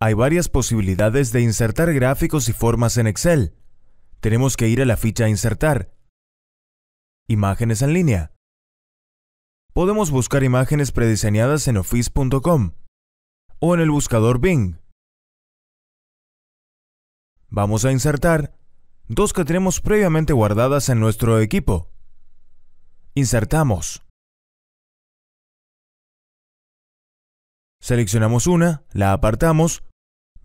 Hay varias posibilidades de insertar gráficos y formas en Excel. Tenemos que ir a la ficha Insertar, Imágenes en línea. Podemos buscar imágenes prediseñadas en office.com o en el buscador Bing. Vamos a insertar dos que tenemos previamente guardadas en nuestro equipo. Insertamos. Seleccionamos una, la apartamos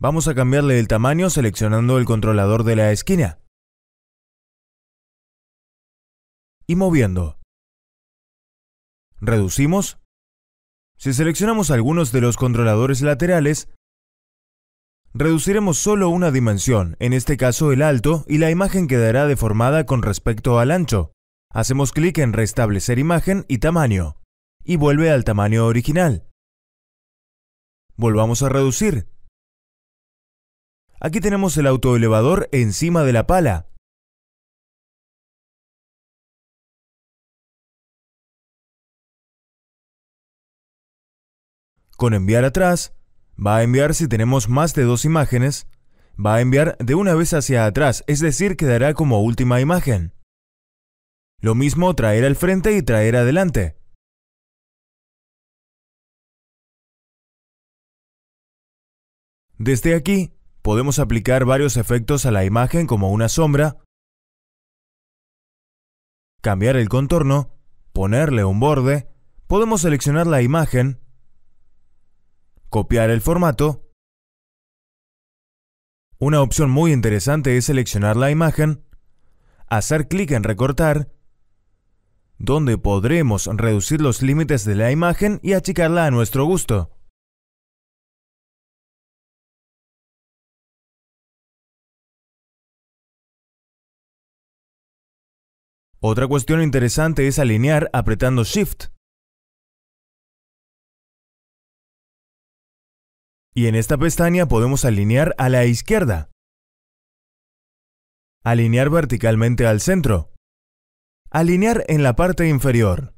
Vamos a cambiarle el tamaño seleccionando el controlador de la esquina y moviendo. Reducimos. Si seleccionamos algunos de los controladores laterales, reduciremos solo una dimensión, en este caso el alto, y la imagen quedará deformada con respecto al ancho. Hacemos clic en Restablecer imagen y tamaño, y vuelve al tamaño original. Volvamos a reducir, Aquí tenemos el autoelevador encima de la pala. Con enviar atrás, va a enviar si tenemos más de dos imágenes, va a enviar de una vez hacia atrás, es decir, quedará como última imagen. Lo mismo traer al frente y traer adelante. Desde aquí, Podemos aplicar varios efectos a la imagen como una sombra, cambiar el contorno, ponerle un borde, podemos seleccionar la imagen, copiar el formato. Una opción muy interesante es seleccionar la imagen, hacer clic en recortar, donde podremos reducir los límites de la imagen y achicarla a nuestro gusto. Otra cuestión interesante es alinear apretando Shift. Y en esta pestaña podemos alinear a la izquierda. Alinear verticalmente al centro. Alinear en la parte inferior.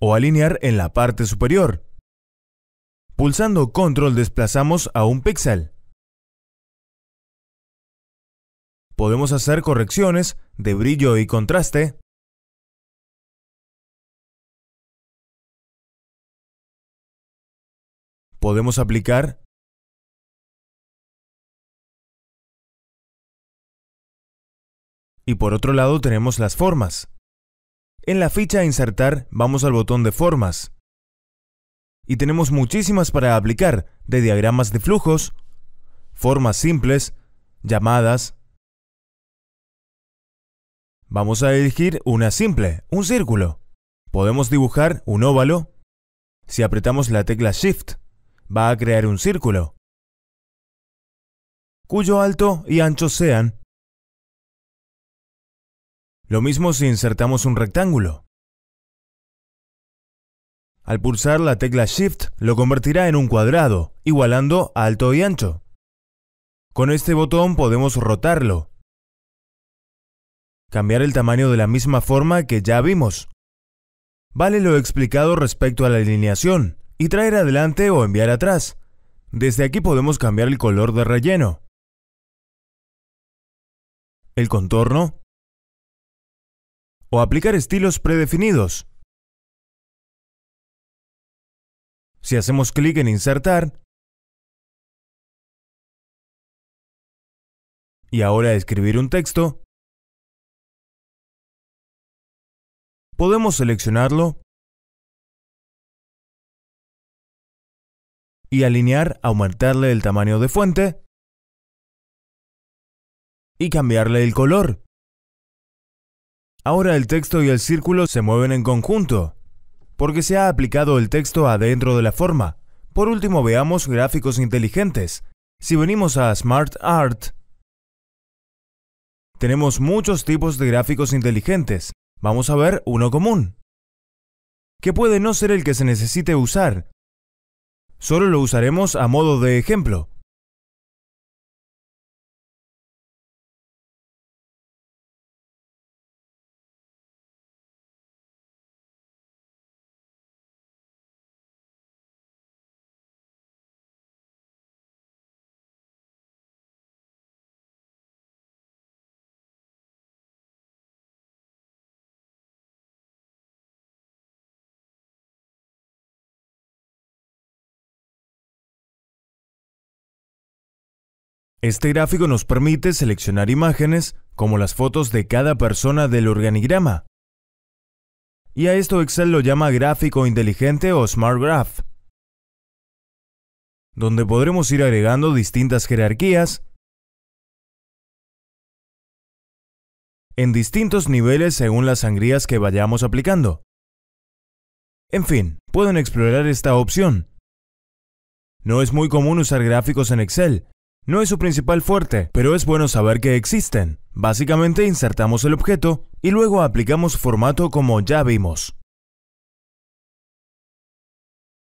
O alinear en la parte superior. Pulsando Control desplazamos a un píxel. podemos hacer correcciones de brillo y contraste, podemos aplicar y por otro lado tenemos las formas. En la ficha insertar vamos al botón de formas y tenemos muchísimas para aplicar de diagramas de flujos, formas simples, llamadas, Vamos a elegir una simple, un círculo. Podemos dibujar un óvalo. Si apretamos la tecla Shift, va a crear un círculo, cuyo alto y ancho sean. Lo mismo si insertamos un rectángulo. Al pulsar la tecla Shift lo convertirá en un cuadrado, igualando alto y ancho. Con este botón podemos rotarlo, cambiar el tamaño de la misma forma que ya vimos. Vale lo explicado respecto a la alineación, y traer adelante o enviar atrás. Desde aquí podemos cambiar el color de relleno. El contorno. O aplicar estilos predefinidos. Si hacemos clic en insertar, y ahora escribir un texto, podemos seleccionarlo y alinear, aumentarle el tamaño de fuente y cambiarle el color. Ahora el texto y el círculo se mueven en conjunto, porque se ha aplicado el texto adentro de la forma. Por último veamos gráficos inteligentes. Si venimos a Smart Art, tenemos muchos tipos de gráficos inteligentes. Vamos a ver uno común, que puede no ser el que se necesite usar. Solo lo usaremos a modo de ejemplo. Este gráfico nos permite seleccionar imágenes como las fotos de cada persona del organigrama. Y a esto Excel lo llama gráfico inteligente o Smart Graph, donde podremos ir agregando distintas jerarquías en distintos niveles según las sangrías que vayamos aplicando. En fin, pueden explorar esta opción. No es muy común usar gráficos en Excel, no es su principal fuerte, pero es bueno saber que existen. Básicamente insertamos el objeto y luego aplicamos formato como ya vimos.